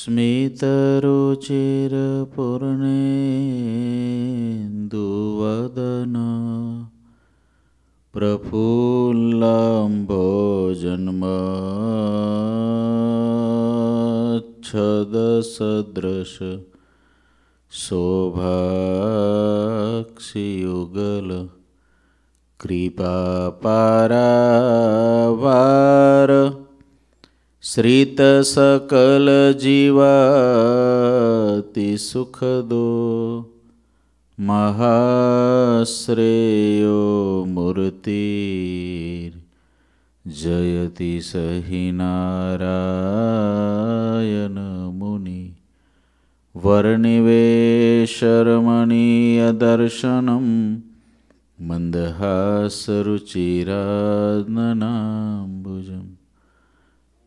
स्मितरुचिरपूर्णेन्दुवदन प्रफुल्लाम्भोजन्मच्छदसदृश शोभाक्षियुगल कृपापाराभार श्रितसकलजीवातिसुखदो महाश्रेयो मूर्तिर् जयति सहि नारायनमुनि वरनिवेशरमणीयदर्शनं मन्दहासरुचिरान्नाम्बुजम्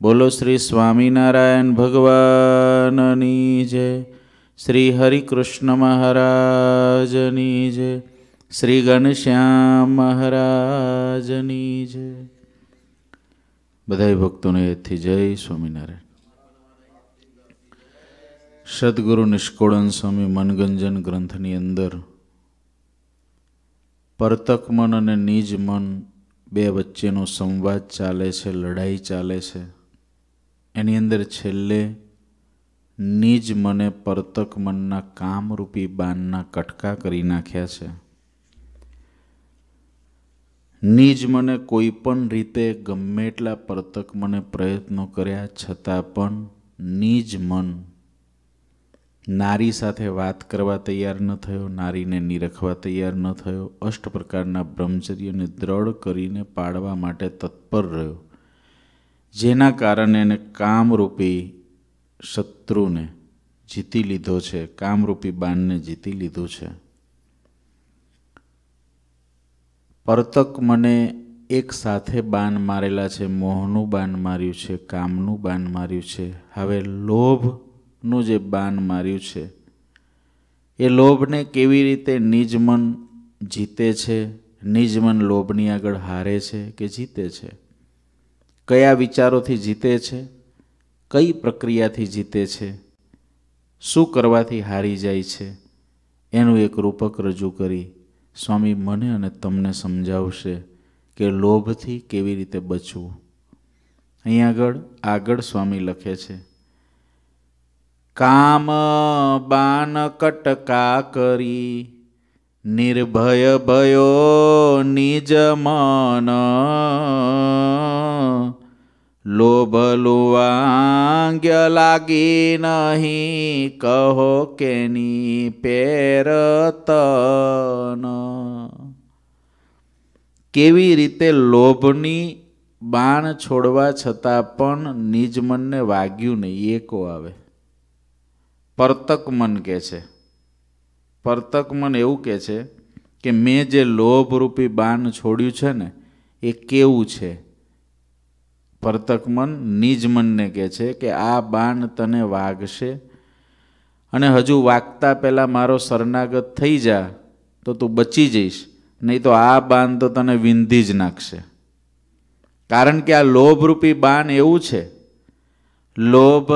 બોલો શ્રી સ્વામિનારાયણ ભગવાનની જય શ્રી હરિકૃષ્ણ મહારાજની જય શ્રી ઘનશ્યામ મહારાજની જય બધા ભક્તોને એથી જય સ્વામિનારાયણ સદગુરુ નિષ્કોળન સ્વામી મનગંજન ગ્રંથની અંદર પરતક મન અને નિજ મન બે વચ્ચેનો સંવાદ ચાલે છે લડાઈ ચાલે છે એની અંદર છેલ્લે નિજ મને પરતક મનના કામરૂપી બાનના કટકા કરી નાખ્યા છે નિજ મને કોઈ પણ રીતે ગમે એટલા પરતક મને પ્રયત્નો કર્યા છતાં પણ નિજ મન નારી સાથે વાત કરવા તૈયાર ન થયો નારીને નિરખવા તૈયાર ન થયો અષ્ટ પ્રકારના બ્રહ્મચર્યને દ્રઢ કરીને પાડવા માટે તત્પર રહ્યો જેના કારણે એને કામરૂપી શત્રુને જીતી લીધો છે કામરૂપી બાણને જીતી લીધું છે પરતક મને એક સાથે બાણ મારેલા છે મોહનું બાણ માર્યું છે કામનું બાણ માર્યું છે હવે લોભનું જે બાણ માર્યું છે એ લોભને કેવી રીતે નિજમન જીતે છે નિજમન લોભની આગળ હારે છે કે જીતે છે કયા વિચારોથી જીતે છે કઈ પ્રક્રિયાથી જીતે છે શું કરવાથી હારી જાય છે એનું એક રૂપક રજૂ કરી સ્વામી મને અને તમને સમજાવશે કે લોભથી કેવી રીતે બચવું અહીં આગળ આગળ સ્વામી લખે છે કામ બાન કટકા કરી નિર્ભય ભયો નિજ મન લોભ લુવાંગ્ય લાગી નહીં કહો કેની પેરતન કેવી રીતે લોભની બાણ છોડવા છતાં પણ નિજ મનને વાગ્યું નહીં એકો આવે પરતક મન કહે છે પરતક મન એવું કે છે કે મેં જે લોભરૂપી બાણ છોડ્યું છે ને એ કેવું છે પરતકમન નિજ મનને કહે છે કે આ બાણ તને વાગશે અને હજુ વાગતા પહેલાં મારો શરણાગત થઈ જા તો તું બચી જઈશ નહીં તો આ બાણ તો તને વિંધી જ નાખશે કારણ કે આ લોભરૂપી બાણ એવું છે લોભ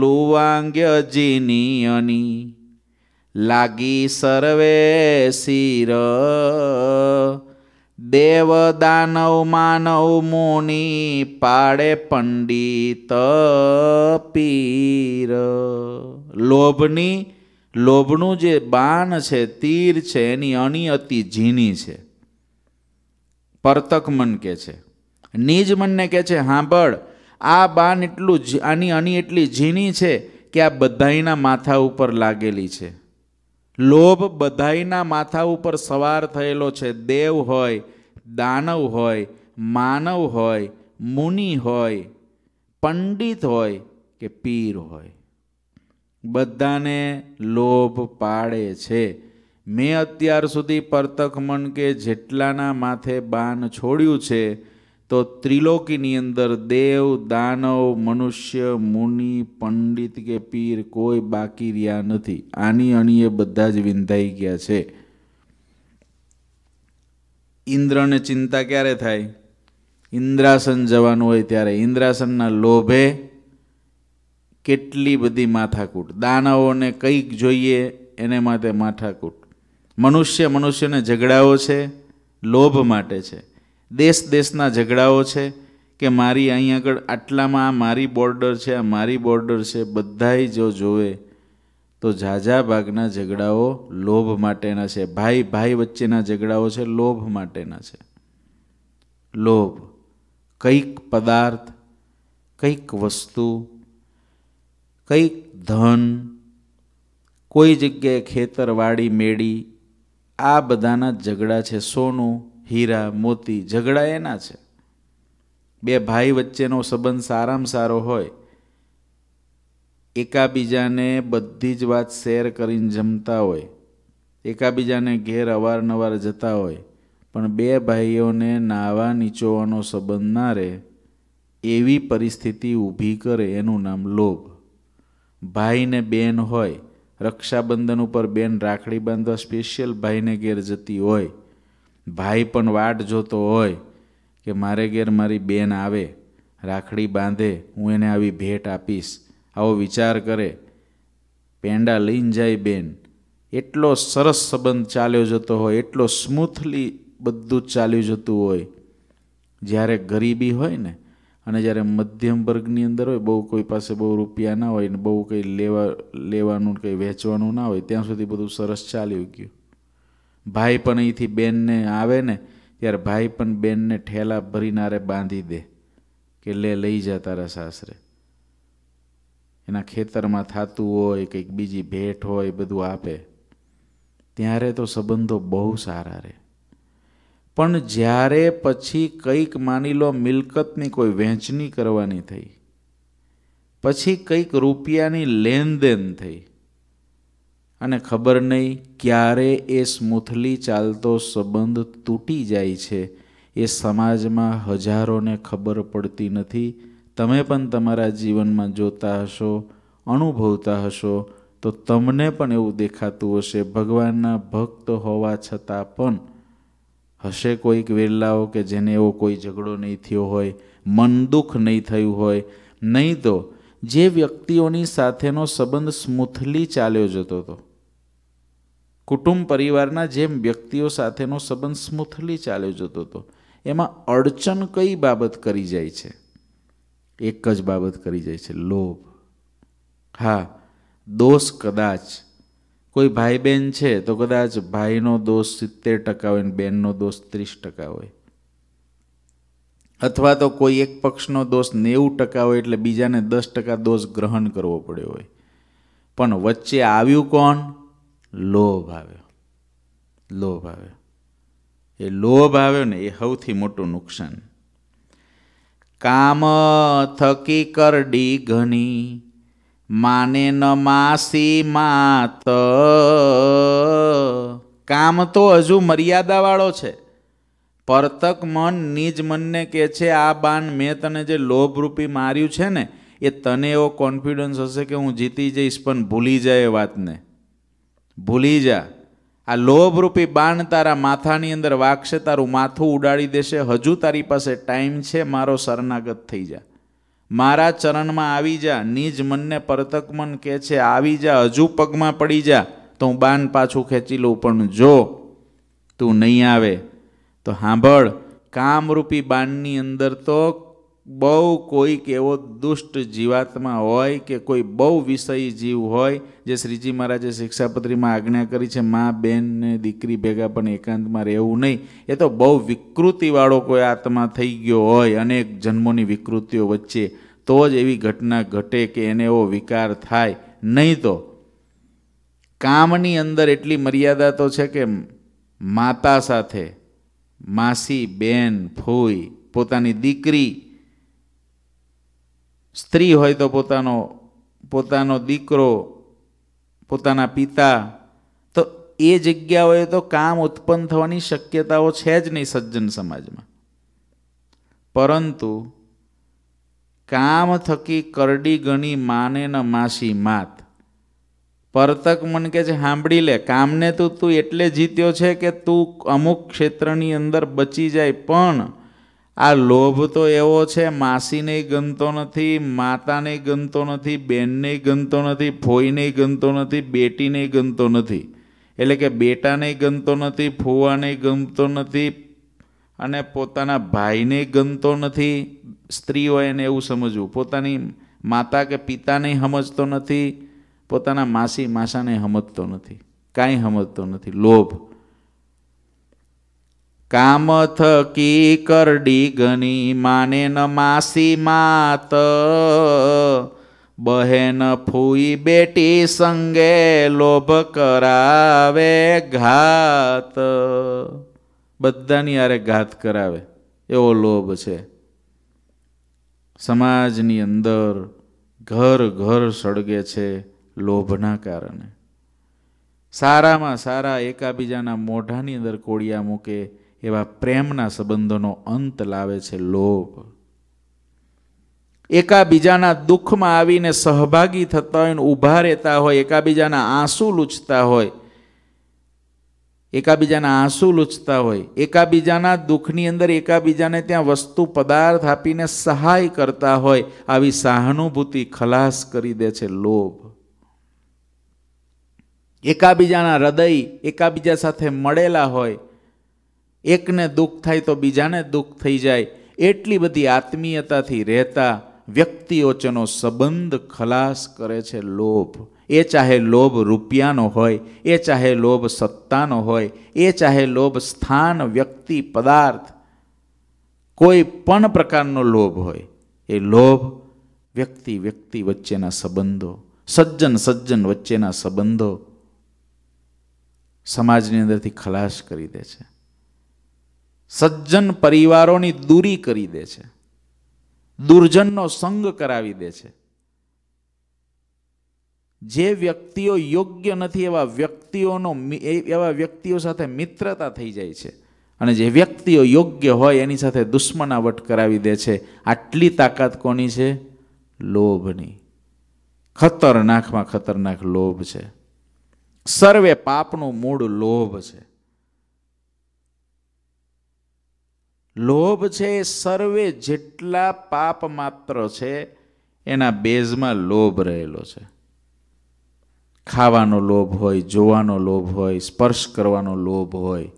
લુવાંગ્ય જીની લાગી સર્વે શિર દેવ દાનવ માનવ મુનિ પાડે પંડિત પીર લોભની લોભનું જે બાણ છે તીર છે એની અતિ ઝીણી છે પરતક મન કે છે નિજ મનને કહે છે હાંભળ આ બાણ એટલું આની અણી એટલી ઝીણી છે કે આ બધાના માથા ઉપર લાગેલી છે લોભ બધાયના માથા ઉપર સવાર થયેલો છે દેવ હોય દાનવ હોય માનવ હોય મુનિ હોય પંડિત હોય કે પીર હોય બધાને લોભ પાડે છે મેં અત્યાર સુધી પરતક મન કે જેટલાના માથે બાન છોડ્યું છે તો ત્રિલોકીની અંદર દેવ દાનવ મનુષ્ય મુનિ પંડિત કે પીર કોઈ બાકી રહ્યા નથી આની અણીએ બધા જ વિંધાઈ ગયા છે ઇન્દ્રને ચિંતા ક્યારે થાય ઇન્દ્રાસન જવાનું હોય ત્યારે ઇન્દ્રાસનના લોભે કેટલી બધી માથાકૂટ દાનવોને કંઈક જોઈએ એને માટે માથાકૂટ મનુષ્ય મનુષ્યને ઝઘડાવો છે લોભ માટે છે દેશ દેશના ઝઘડાઓ છે કે મારી અહીં આગળ આટલામાં આ મારી બોર્ડર છે આ મારી બોર્ડર છે બધાય જો જોવે તો ઝાઝા ભાગના ઝઘડાઓ લોભ માટેના છે ભાઈ ભાઈ વચ્ચેના ઝઘડાઓ છે લોભ માટેના છે લોભ કંઈક પદાર્થ કંઈક વસ્તુ કંઈક ધન કોઈ જગ્યાએ ખેતરવાડી મેળી આ બધાના ઝઘડા છે સોનું હીરા મોતી ઝઘડા એના છે બે ભાઈ વચ્ચેનો સંબંધ સારામાં સારો હોય એકાબીજાને બધી જ વાત શેર કરીને જમતા હોય એકાબીજાને ઘેર અવારનવાર જતા હોય પણ બે ભાઈઓને નાવા નીચોવાનો સંબંધ ના રહે એવી પરિસ્થિતિ ઊભી કરે એનું નામ લોભ ભાઈને બેન હોય રક્ષાબંધન ઉપર બેન રાખડી બાંધવા સ્પેશિયલ ભાઈને ઘેર જતી હોય ભાઈ પણ વાટ જોતો હોય કે મારે ઘેર મારી બેન આવે રાખડી બાંધે હું એને આવી ભેટ આપીશ આવો વિચાર કરે પેંડા લઈને જાય બેન એટલો સરસ સંબંધ ચાલ્યો જતો હોય એટલો સ્મૂથલી બધું ચાલ્યું જતું હોય જ્યારે ગરીબી હોય ને અને જ્યારે મધ્યમ વર્ગની અંદર હોય બહુ કોઈ પાસે બહુ રૂપિયા ના હોય ને બહુ કંઈ લેવા લેવાનું કંઈ વેચવાનું ના હોય ત્યાં સુધી બધું સરસ ચાલ્યું ગયું ભાઈ પણ અહીંથી બેનને આવે ને ત્યારે ભાઈ પણ બેનને ઠેલા ભરીનારે બાંધી દે કે લે લઈ જા તારા સાસરે એના ખેતરમાં થતું હોય કંઈક બીજી ભેટ હોય બધું આપે ત્યારે તો સંબંધો બહુ સારા રહે પણ જ્યારે પછી કંઈક માની લો મિલકતની કોઈ વહેંચણી કરવાની થઈ પછી કંઈક રૂપિયાની લેનદેન થઈ અને ખબર નહીં ક્યારે એ સ્મૂથલી ચાલતો સંબંધ તૂટી જાય છે એ સમાજમાં હજારોને ખબર પડતી નથી તમે પણ તમારા જીવનમાં જોતા હશો અનુભવતા હશો તો તમને પણ એવું દેખાતું હશે ભગવાનના ભક્ત હોવા છતાં પણ હશે કોઈક વેલાઓ કે જેને એવો કોઈ ઝઘડો નહીં થયો હોય મન દુઃખ નહીં થયું હોય નહીં તો જે વ્યક્તિઓની સાથેનો સંબંધ સ્મૂથલી ચાલ્યો જતો હતો કુટુંબ પરિવારના જેમ વ્યક્તિઓ સાથેનો સંબંધ સ્મૂથલી ચાલ્યો જતો હતો એમાં અડચણ કઈ બાબત કરી જાય છે એક જ બાબત કરી જાય છે લોભ હા દોષ કદાચ કોઈ ભાઈ બહેન છે તો કદાચ ભાઈનો દોષ સિત્તેર ટકા હોય ને બહેનનો દોષ ત્રીસ ટકા હોય અથવા તો કોઈ એક પક્ષનો દોષ નેવું ટકા હોય એટલે બીજાને દસ ટકા દોષ ગ્રહણ કરવો પડ્યો હોય પણ વચ્ચે આવ્યું કોણ લોભ આવ્યો લોભ આવ્યો એ લોભ આવ્યો ને એ સૌથી મોટું નુકસાન કામ થકી કરડી ઘણી માને ન માસી માત કામ તો હજુ મર્યાદાવાળો છે પરતક મન નિજ મનને કહે છે આ બાન મેં તને જે લોભરૂપી માર્યું છે ને એ તને એવો કોન્ફિડન્સ હશે કે હું જીતી જઈશ પણ ભૂલી જાય એ વાતને ભૂલી જા આ લોભરૂપી બાણ તારા માથાની અંદર વાગશે તારું માથું ઉડાડી દેશે હજુ તારી પાસે ટાઈમ છે મારો શરણાગત થઈ જા મારા ચરણમાં આવી જા નિજ મનને પરતક મન કહે છે આવી જા હજુ પગમાં પડી જા તો હું બાન પાછું ખેંચી લઉં પણ જો તું નહીં આવે તો સાંભળ કામરૂપી બાણની અંદર તો બહુ કોઈક એવો દુષ્ટ જીવાત્મા હોય કે કોઈ બહુ વિષયી જીવ હોય જે શ્રીજી મહારાજે શિક્ષાપત્રીમાં આજ્ઞા કરી છે મા બેન ને દીકરી ભેગા પણ એકાંતમાં રહેવું નહીં એ તો બહુ વિકૃતિવાળો કોઈ આત્મા થઈ ગયો હોય અનેક જન્મોની વિકૃતિઓ વચ્ચે તો જ એવી ઘટના ઘટે કે એને એવો વિકાર થાય નહીં તો કામની અંદર એટલી મર્યાદા તો છે કે માતા સાથે માસી બેન ફૂઈ પોતાની દીકરી સ્ત્રી હોય તો પોતાનો પોતાનો દીકરો પોતાના પિતા તો એ જગ્યાઓએ તો કામ ઉત્પન્ન થવાની શક્યતાઓ છે જ નહીં સજ્જન સમાજમાં પરંતુ કામ થકી કરડી ગણી માને ન માસી માત પરતક મન કે છે સાંભળી લે કામને તો તું એટલે જીત્યો છે કે તું અમુક ક્ષેત્રની અંદર બચી જાય પણ આ લોભ તો એવો છે માસીને ગમતો નથી માતાને ગમતો નથી બેનને ગમતો નથી ફોઈને ગમતો નથી બેટીને ગમતો નથી એટલે કે બેટાને ગમતો નથી ફુવાને ગમતો નથી અને પોતાના ભાઈને ગમતો નથી સ્ત્રી હોય એને એવું સમજવું પોતાની માતા કે પિતાને સમજતો નથી પોતાના માસી માસાને સમજતો નથી કાંઈ સમજતો નથી લોભ કામ થકી કરડી ગની માને ન માસી માત બહેન ફૂઈ બેટી સંગે લોભ કરાવે ઘાત બધાની યારે ઘાત કરાવે એવો લોભ છે સમાજની અંદર ઘર ઘર સળગે છે લોભના કારણે સારામાં સારા એકાબીજાના મોઢાની અંદર કોળિયા મૂકે એવા પ્રેમના સંબંધોનો અંત લાવે છે લોભ એકાબીજાના દુઃખમાં આવીને સહભાગી થતા હોય ઊભા રહેતા હોય એકાબીજાના આંસુ લૂછતા હોય એકાબીજાના આંસુ લૂછતા હોય એકાબીજાના દુઃખની અંદર એકાબીજાને ત્યાં વસ્તુ પદાર્થ આપીને સહાય કરતા હોય આવી સહાનુભૂતિ ખલાસ કરી દે છે લોભ એકાબીજાના હૃદય એકાબીજા સાથે મળેલા હોય એકને દુઃખ થાય તો બીજાને દુઃખ થઈ જાય એટલી બધી આત્મીયતાથી રહેતા વ્યક્તિ વચ્ચેનો સંબંધ ખલાસ કરે છે લોભ એ ચાહે લોભ રૂપિયાનો હોય એ ચાહે લોભ સત્તાનો હોય એ ચાહે લોભ સ્થાન વ્યક્તિ પદાર્થ કોઈ પણ પ્રકારનો લોભ હોય એ લોભ વ્યક્તિ વ્યક્તિ વચ્ચેના સંબંધો સજ્જન સજ્જન વચ્ચેના સંબંધો સમાજની અંદરથી ખલાસ કરી દે છે સજ્જન પરિવારોની દૂરી કરી દે છે દુર્જનનો સંગ કરાવી દે છે જે વ્યક્તિઓ યોગ્ય નથી એવા વ્યક્તિઓનો એવા વ્યક્તિઓ સાથે મિત્રતા થઈ જાય છે અને જે વ્યક્તિઓ યોગ્ય હોય એની સાથે દુશ્મનાવટ કરાવી દે છે આટલી તાકાત કોની છે લોભની ખતરનાકમાં ખતરનાક લોભ છે સર્વે પાપનું મૂળ લોભ છે લોભ છે એ સર્વે જેટલા પાપ માત્ર છે એના બેઝમાં લોભ રહેલો છે ખાવાનો લોભ હોય જોવાનો લોભ હોય સ્પર્શ કરવાનો લોભ હોય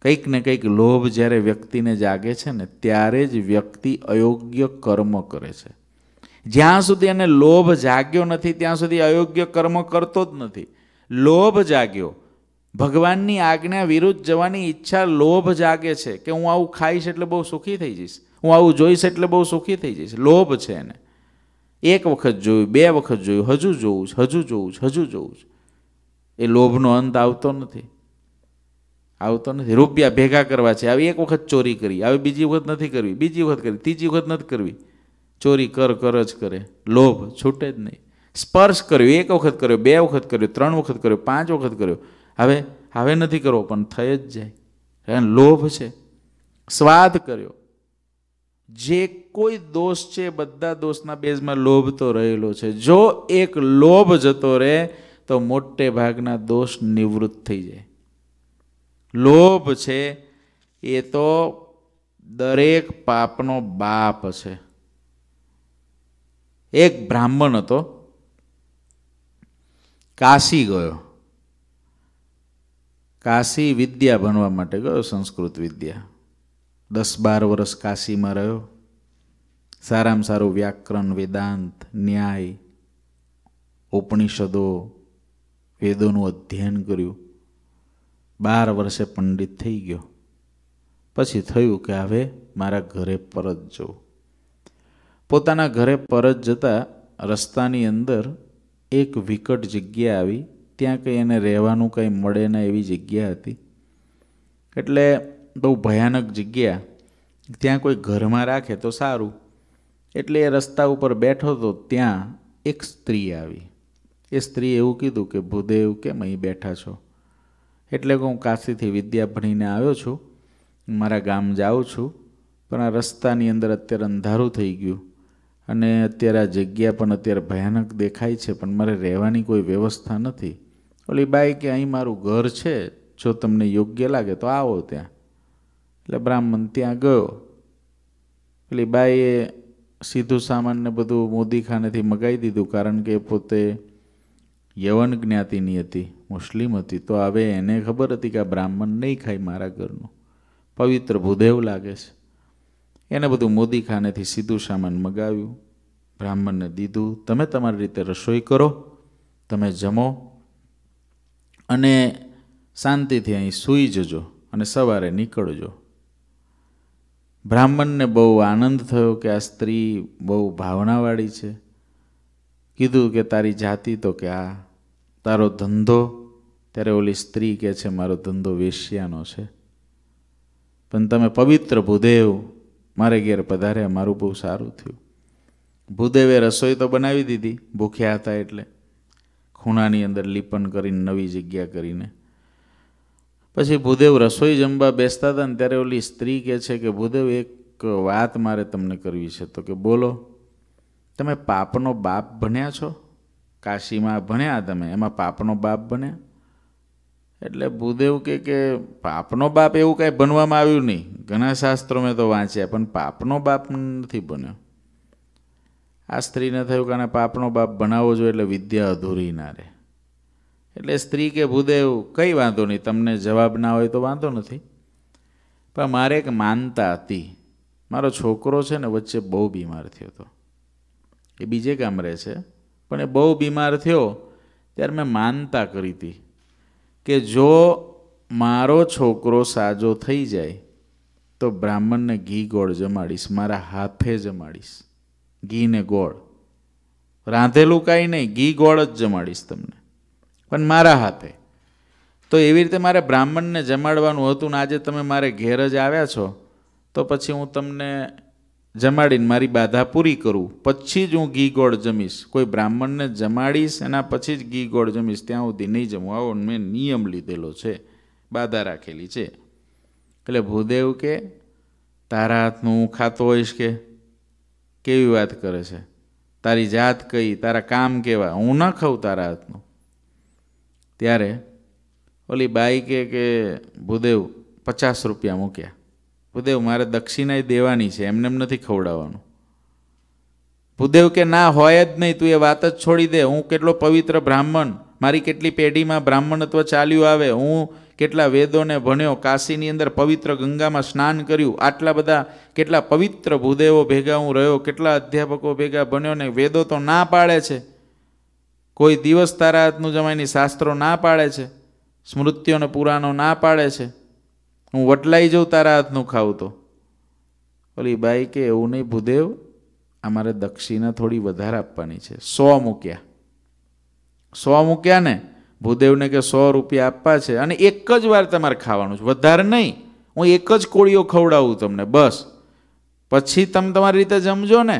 કંઈક ને કંઈક લોભ જ્યારે વ્યક્તિને જાગે છે ને ત્યારે જ વ્યક્તિ અયોગ્ય કર્મ કરે છે જ્યાં સુધી એને લોભ જાગ્યો નથી ત્યાં સુધી અયોગ્ય કર્મ કરતો જ નથી લોભ જાગ્યો ભગવાનની આજ્ઞા વિરુદ્ધ જવાની ઈચ્છા લોભ જાગે છે કે હું આવું ખાઈશ એટલે બહુ સુખી થઈ જઈશ હું આવું જોઈશ એટલે બહુ સુખી થઈ જઈશ લોભ છે એને એક વખત જોયું બે વખત જોયું હજુ જોઉં છું હજુ જોઉં છે હજુ જોઉં છું એ લોભનો અંત આવતો નથી આવતો નથી રૂપિયા ભેગા કરવા છે આવી એક વખત ચોરી કરી આવી બીજી વખત નથી કરવી બીજી વખત કરી ત્રીજી વખત નથી કરવી ચોરી કર કર જ કરે લોભ છૂટે જ નહીં સ્પર્શ કર્યો એક વખત કર્યો બે વખત કર્યો ત્રણ વખત કર્યો પાંચ વખત કર્યો હવે હવે નથી કરવો પણ થઈ જ જાય કારણ લોભ છે સ્વાદ કર્યો જે કોઈ દોષ છે બધા દોષના બેઝમાં લોભ તો રહેલો છે જો એક લોભ જતો રહે તો મોટે ભાગના દોષ નિવૃત્ત થઈ જાય લોભ છે એ તો દરેક પાપનો બાપ છે એક બ્રાહ્મણ હતો કાશી ગયો કાશી વિદ્યા ભણવા માટે ગયો સંસ્કૃત વિદ્યા દસ બાર વર્ષ કાશીમાં રહ્યો સારામાં સારું વ્યાકરણ વેદાંત ન્યાય ઉપનિષદો વેદોનું અધ્યયન કર્યું બાર વર્ષે પંડિત થઈ ગયો પછી થયું કે હવે મારા ઘરે પરત જવું પોતાના ઘરે પરત જતાં રસ્તાની અંદર એક વિકટ જગ્યા આવી ત્યાં કંઈ એને રહેવાનું કંઈ મળે ને એવી જગ્યા હતી એટલે બહુ ભયાનક જગ્યા ત્યાં કોઈ ઘરમાં રાખે તો સારું એટલે એ રસ્તા ઉપર બેઠો તો ત્યાં એક સ્ત્રી આવી એ સ્ત્રી એવું કીધું કે ભૂદેવ કેમ અહીં બેઠા છો એટલે કે હું કાશીથી વિદ્યા ભણીને આવ્યો છું મારા ગામ જાઉં છું પણ આ રસ્તાની અંદર અત્યારે અંધારું થઈ ગયું અને અત્યારે આ જગ્યા પણ અત્યારે ભયાનક દેખાય છે પણ મારે રહેવાની કોઈ વ્યવસ્થા નથી ઓલી બાઈ કે અહીં મારું ઘર છે જો તમને યોગ્ય લાગે તો આવો ત્યાં એટલે બ્રાહ્મણ ત્યાં ગયો પેલી બાઈએ સીધું સામાનને બધું મોદીખાનેથી મગાવી દીધું કારણ કે પોતે યવન જ્ઞાતિની હતી મુસ્લિમ હતી તો હવે એને ખબર હતી કે આ બ્રાહ્મણ નહીં ખાય મારા ઘરનું પવિત્ર ભૂદેવ લાગે છે એને બધું મોદીખાનેથી સીધું સામાન મગાવ્યું બ્રાહ્મણને દીધું તમે તમારી રીતે રસોઈ કરો તમે જમો અને શાંતિથી અહીં સૂઈ જજો અને સવારે નીકળજો બ્રાહ્મણને બહુ આનંદ થયો કે આ સ્ત્રી બહુ ભાવનાવાળી છે કીધું કે તારી જાતિ તો કે આ તારો ધંધો ત્યારે ઓલી સ્ત્રી કહે છે મારો ધંધો વેશ્યાનો છે પણ તમે પવિત્ર ભૂદેવ મારે ઘેર પધાર્યા મારું બહુ સારું થયું ભૂદેવે રસોઈ તો બનાવી દીધી ભૂખ્યા હતા એટલે ખૂણાની અંદર લીપન કરીને નવી જગ્યા કરીને પછી ભૂદેવ રસોઈ જમવા બેસતા હતા ને ત્યારે ઓલી સ્ત્રી કહે છે કે ભૂદેવ એક વાત મારે તમને કરવી છે તો કે બોલો તમે પાપનો બાપ ભણ્યા છો કાશીમાં ભણ્યા તમે એમાં પાપનો બાપ બન્યા એટલે ભૂદેવ કે કે પાપનો બાપ એવું કાંઈ બનવામાં આવ્યું નહીં ઘણા શાસ્ત્રો મેં તો વાંચ્યા પણ પાપનો બાપ નથી બન્યો આ સ્ત્રીને થયું કે આને પાપનો બાપ બનાવવો જોઈએ એટલે વિદ્યા અધૂરી ના રહે એટલે સ્ત્રી કે ભૂદેવ કંઈ વાંધો નહીં તમને જવાબ ના હોય તો વાંધો નથી પણ મારે એક માનતા હતી મારો છોકરો છે ને વચ્ચે બહુ બીમાર થયો હતો એ બીજે કામ રહે છે પણ એ બહુ બીમાર થયો ત્યારે મેં માનતા કરી હતી કે જો મારો છોકરો સાજો થઈ જાય તો બ્રાહ્મણને ઘી ગોળ જમાડીશ મારા હાથે જમાડીશ ઘી ને ગોળ રાંધેલું કાંઈ નહીં ઘી ગોળ જ જમાડીશ તમને પણ મારા હાથે તો એવી રીતે મારે બ્રાહ્મણને જમાડવાનું હતું ને આજે તમે મારે ઘેર જ આવ્યા છો તો પછી હું તમને જમાડીને મારી બાધા પૂરી કરું પછી જ હું ઘી ગોળ જમીશ કોઈ બ્રાહ્મણને જમાડીશ એના પછી જ ઘી ગોળ જમીશ ત્યાં સુધી નહીં જમું આવો મેં નિયમ લીધેલો છે બાધા રાખેલી છે એટલે ભૂદેવ કે તારા હાથનું હું ખાતો હોઈશ કે કેવી વાત કરે છે તારી જાત કઈ તારા કામ કેવા હું ન ખાઉં તારા હાથનું ત્યારે ઓલી બાઈ કે કે ભૂદેવ પચાસ રૂપિયા મૂક્યા ભૂદેવ મારે દક્ષિણાએ દેવાની છે એમને એમ નથી ખવડાવવાનું ભૂદેવ કે ના હોય જ નહીં તું એ વાત જ છોડી દે હું કેટલો પવિત્ર બ્રાહ્મણ મારી કેટલી પેઢીમાં બ્રાહ્મણત્વ ચાલ્યું આવે હું કેટલા વેદોને ભણ્યો કાશીની અંદર પવિત્ર ગંગામાં સ્નાન કર્યું આટલા બધા કેટલા પવિત્ર ભૂદેવો ભેગા હું રહ્યો કેટલા અધ્યાપકો ભેગા ભણ્યો ને વેદો તો ના પાડે છે કોઈ દિવસ તારા હાથનું જમાઈની શાસ્ત્રો ના પાડે છે સ્મૃતિઓને પુરાણો ના પાડે છે હું વટલાઈ જઉં તારા હાથનું ખાઉં તો ઓલી બાઈ કે એવું નહીં ભૂદેવ અમારે દક્ષિણા થોડી વધારે આપવાની છે સો મૂક્યા સો મૂક્યા ને ભૂદેવને કે સો રૂપિયા આપવા છે અને એક જ વાર તમારે ખાવાનું છે વધારે નહીં હું એક જ કોળીઓ ખવડાવું તમને બસ પછી તમે તમારી રીતે જમજો ને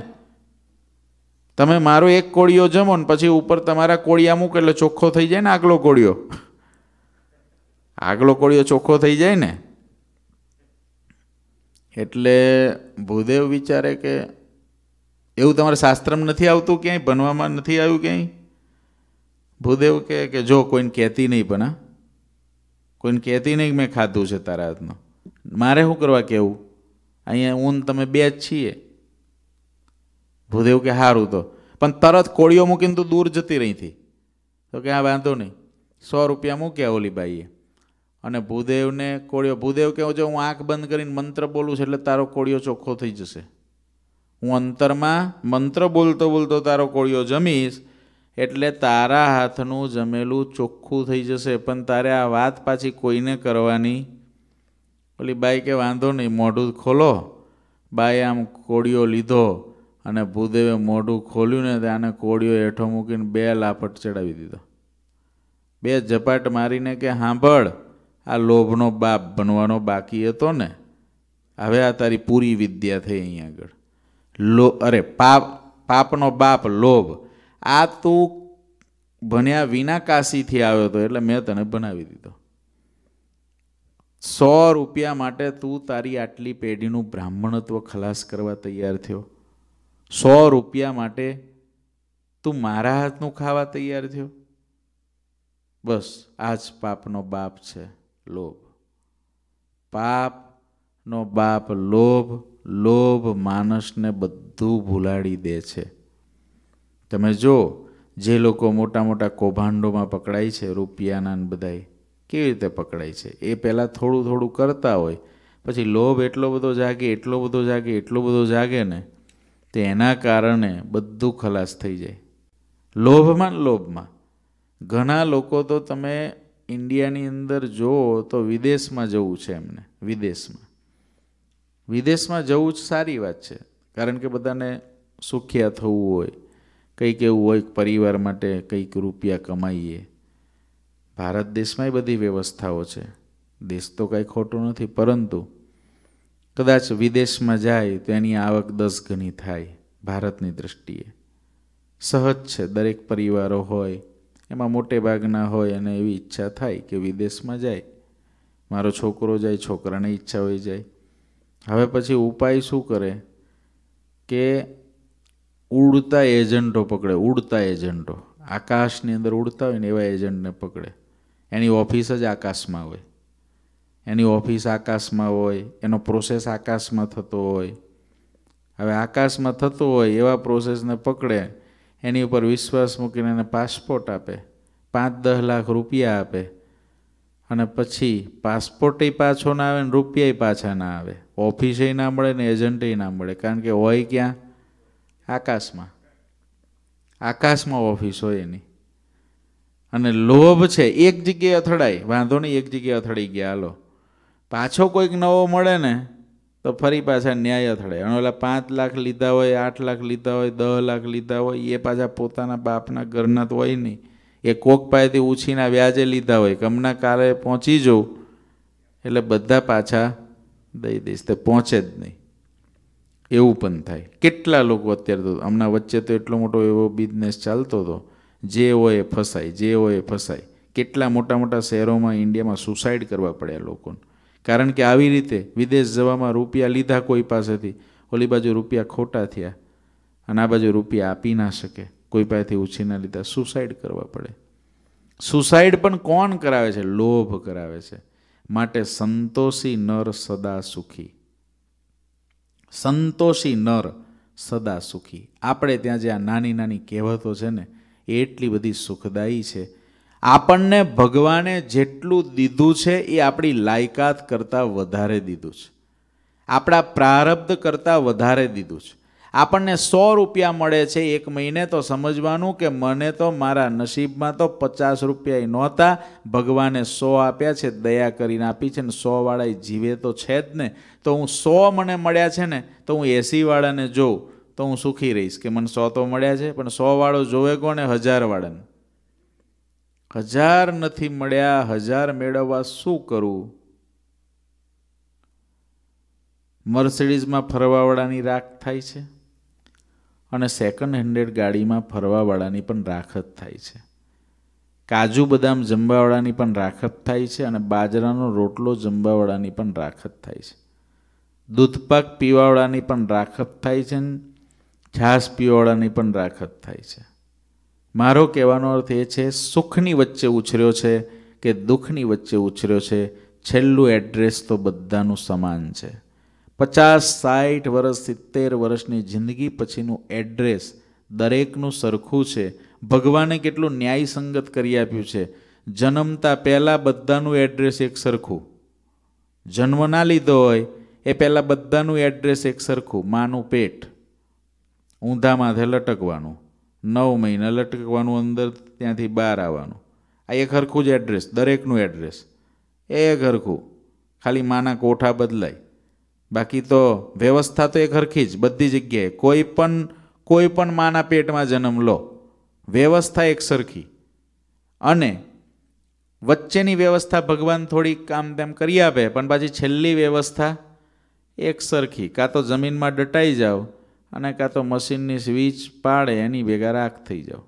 તમે મારો એક કોળીઓ જમો ને પછી ઉપર તમારા કોળિયા મૂકો એટલે ચોખ્ખો થઈ જાય ને આગલો કોળિયો આગલો કોળિયો ચોખ્ખો થઈ જાય ને એટલે ભૂદેવ વિચારે કે એવું તમારે શાસ્ત્રમાં નથી આવતું ક્યાંય ભણવામાં નથી આવ્યું ક્યાંય ભૂદેવ કહે કે જો કોઈને કહેતી નહીં પણ હા કોઈને કહેતી નહીં મેં ખાધું છે તારા હાથમાં મારે શું કરવા કહેવું અહીંયા ઊન તમે બે જ છીએ ભૂદેવ કે સારું તો પણ તરત કોળીઓ મૂકીને તો દૂર જતી રહીથી તો કે આ વાંધો નહીં સો રૂપિયા મૂક્યા ઓલી બાઈએ અને ભૂદેવને કોળીઓ ભૂદેવ કહેવું જો હું આંખ બંધ કરીને મંત્ર બોલું છું એટલે તારો કોળીઓ ચોખ્ખો થઈ જશે હું અંતરમાં મંત્ર બોલતો બોલતો તારો કોળીઓ જમીશ એટલે તારા હાથનું જમેલું ચોખ્ખું થઈ જશે પણ તારે આ વાત પાછી કોઈને કરવાની ઓલી બાઈ કે વાંધો નહીં મોઢું ખોલો બાઈ આમ કોડિયો લીધો અને ભૂદેવે મોઢું ખોલ્યું ને આને કોડિયો હેઠો મૂકીને બે લાપટ ચડાવી દીધો બે ઝપાટ મારીને કે સાંભળ આ લોભનો બાપ બનવાનો બાકી હતો ને હવે આ તારી પૂરી વિદ્યા થઈ અહીં આગળ લો અરે પાપ પાપનો બાપ લોભ આ તું ભણ્યા વિના કાશીથી આવ્યો હતો એટલે મેં તને બનાવી દીધો સો રૂપિયા માટે તું તારી આટલી પેઢીનું બ્રાહ્મણત્વ ખલાસ કરવા તૈયાર થયો સો રૂપિયા માટે તું મારા હાથનું ખાવા તૈયાર થયો બસ આ જ પાપનો બાપ છે લોભ પાપનો બાપ લોભ લોભ માણસને બધું ભૂલાડી દે છે તમે જો જે લોકો મોટા મોટા કૌભાંડોમાં પકડાય છે રૂપિયાના બધાય કેવી રીતે પકડાય છે એ પહેલાં થોડું થોડું કરતા હોય પછી લોભ એટલો બધો જાગે એટલો બધો જાગે એટલો બધો જાગે ને તે એના કારણે બધું ખલાસ થઈ જાય લોભમાં લોભમાં ઘણા લોકો તો તમે ઇન્ડિયાની અંદર જુઓ તો વિદેશમાં જવું છે એમને વિદેશમાં વિદેશમાં જવું જ સારી વાત છે કારણ કે બધાને સુખ્યા થવું હોય કંઈક એવું હોય પરિવાર માટે કંઈક રૂપિયા કમાઈએ ભારત દેશમાંય બધી વ્યવસ્થાઓ છે દેશ તો કાંઈ ખોટું નથી પરંતુ કદાચ વિદેશમાં જાય તો એની આવક દસ ગણી થાય ભારતની દૃષ્ટિએ સહજ છે દરેક પરિવારો હોય એમાં મોટે ભાગના હોય અને એવી ઈચ્છા થાય કે વિદેશમાં જાય મારો છોકરો જાય છોકરાને ઈચ્છા હોઈ જાય હવે પછી ઉપાય શું કરે કે ઉડતા એજન્ટો પકડે ઉડતા એજન્ટો આકાશની અંદર ઉડતા હોય ને એવા એજન્ટને પકડે એની ઓફિસ જ આકાશમાં હોય એની ઓફિસ આકાશમાં હોય એનો પ્રોસેસ આકાશમાં થતો હોય હવે આકાશમાં થતો હોય એવા પ્રોસેસને પકડે એની ઉપર વિશ્વાસ મૂકીને એને પાસપોર્ટ આપે પાંચ દસ લાખ રૂપિયા આપે અને પછી પાસપોર્ટેય પાછો ના આવે ને રૂપિયાય પાછા ના આવે ઓફિસેય ના મળે ને એજન્ટેય ના મળે કારણ કે હોય ક્યાં આકાશમાં આકાશમાં ઓફિસ હોય એની અને લોભ છે એક જગ્યાએ અથડાય વાંધો નહીં એક જગ્યાએ અથડાઈ ગયા હાલો પાછો કોઈક નવો મળે ને તો ફરી પાછા ન્યાય અથડાય અને ઓલા પાંચ લાખ લીધા હોય આઠ લાખ લીધા હોય દસ લાખ લીધા હોય એ પાછા પોતાના બાપના ઘરના તો હોય નહીં એ કોક પાસેથી ઉછીના વ્યાજે લીધા હોય કમના કાલે પહોંચી જવું એટલે બધા પાછા દઈ દઈશ તે પહોંચે જ નહીં એવું પણ થાય કેટલા લોકો અત્યારે તો હમણાં વચ્ચે તો એટલો મોટો એવો બિઝનેસ ચાલતો હતો જે હોય ફસાય જે હોય ફસાય કેટલા મોટા મોટા શહેરોમાં ઇન્ડિયામાં સુસાઇડ કરવા પડ્યા લોકોને કારણ કે આવી રીતે વિદેશ જવામાં રૂપિયા લીધા કોઈ પાસેથી ઓલી બાજુ રૂપિયા ખોટા થયા અને આ બાજુ રૂપિયા આપી ના શકે કોઈ પાસેથી ઉછીના લીધા સુસાઇડ કરવા પડે સુસાઇડ પણ કોણ કરાવે છે લોભ કરાવે છે માટે સંતોષી નર સદા સુખી સંતોષી નર સદા સુખી આપણે ત્યાં જે આ નાની નાની કહેવતો છે ને એ એટલી બધી સુખદાયી છે આપણને ભગવાને જેટલું દીધું છે એ આપણી લાયકાત કરતાં વધારે દીધું છે આપણા પ્રારબ્ધ કરતાં વધારે દીધું છે આપણને સો રૂપિયા મળે છે એક મહિને તો સમજવાનું કે મને તો મારા નસીબમાં તો પચાસ રૂપિયા નહોતા ભગવાને સો આપ્યા છે દયા કરીને આપી છે ને સોવાળા જીવે તો છે જ ને તો હું સો મને મળ્યા છે ને તો હું એસીવાળાને જોઉં તો હું સુખી રહીશ કે મને સો તો મળ્યા છે પણ સોવાળો જોવે કોને હજારવાળાને હજાર નથી મળ્યા હજાર મેળવવા શું કરવું મર્સિડીઝમાં ફરવાવાળાની રાખ થાય છે અને સેકન્ડ હેન્ડેડ ગાડીમાં ફરવાવાળાની પણ રાખત થાય છે કાજુ બદામ જમવાવાળાની પણ રાખત થાય છે અને બાજરાનો રોટલો જમવાવાળાની પણ રાખત થાય છે દૂધપાક પીવાવાળાની પણ રાખત થાય છે ને છાસ પીવાવાળાની પણ રાખત થાય છે મારો કહેવાનો અર્થ એ છે સુખની વચ્ચે ઉછર્યો છે કે દુઃખની વચ્ચે ઉછર્યો છે છેલ્લું એડ્રેસ તો બધાનું સમાન છે પચાસ સાઠ વર્ષ સિત્તેર વર્ષની જિંદગી પછીનું એડ્રેસ દરેકનું સરખું છે ભગવાને કેટલું ન્યાય સંગત કરી આપ્યું છે જન્મતા પહેલાં બધાનું એડ્રેસ એક સરખું જન્મ ના લીધો હોય એ પહેલાં બધાનું એડ્રેસ એક સરખું માનું પેટ ઊંધા માથે લટકવાનું નવ મહિના લટકવાનું અંદર ત્યાંથી બહાર આવવાનું આ એક સરખું જ એડ્રેસ દરેકનું એડ્રેસ એ સરખું ખાલી માના કોઠા બદલાય બાકી તો વ્યવસ્થા તો એક સરખી જ બધી જગ્યાએ કોઈ પણ કોઈ પણ માના પેટમાં જન્મ લો વ્યવસ્થા એક સરખી અને વચ્ચેની વ્યવસ્થા ભગવાન થોડી કામ તેમ કરી આપે પણ પાછી છેલ્લી વ્યવસ્થા એક સરખી કાં તો જમીનમાં ડટાઈ જાઓ અને કાં તો મશીનની સ્વીચ પાડે એની ભેગા રાખ થઈ જાઓ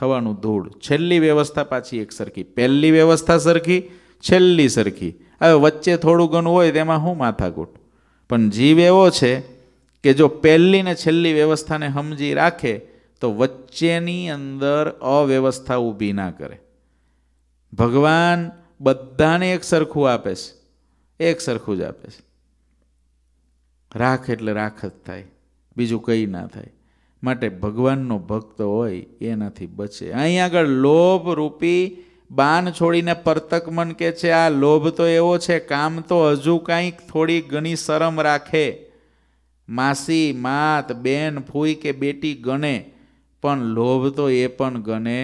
થવાનું ધૂળ છેલ્લી વ્યવસ્થા પાછી એક સરખી પહેલી વ્યવસ્થા સરખી છેલ્લી સરખી હવે વચ્ચે થોડું ઘણું હોય તેમાં હું માથાકૂટ પણ જીવ એવો છે કે જો પહેલી ને છેલ્લી વ્યવસ્થાને સમજી રાખે તો વચ્ચેની અંદર અવ્યવસ્થા ઊભી ના કરે ભગવાન બધાને એક સરખું આપે છે એક સરખું જ આપે છે રાખ એટલે રાખ જ થાય બીજું કંઈ ના થાય માટે ભગવાનનો ભક્ત હોય એનાથી બચે અહીં આગળ લોભ રૂપી બાન છોડીને પરતક મન કે છે આ લોભ તો એવો છે કામ તો હજુ કાંઈક થોડી ઘણી શરમ રાખે માસી માત બેન ફૂઈ કે બેટી ગણે પણ લોભ તો એ પણ ગણે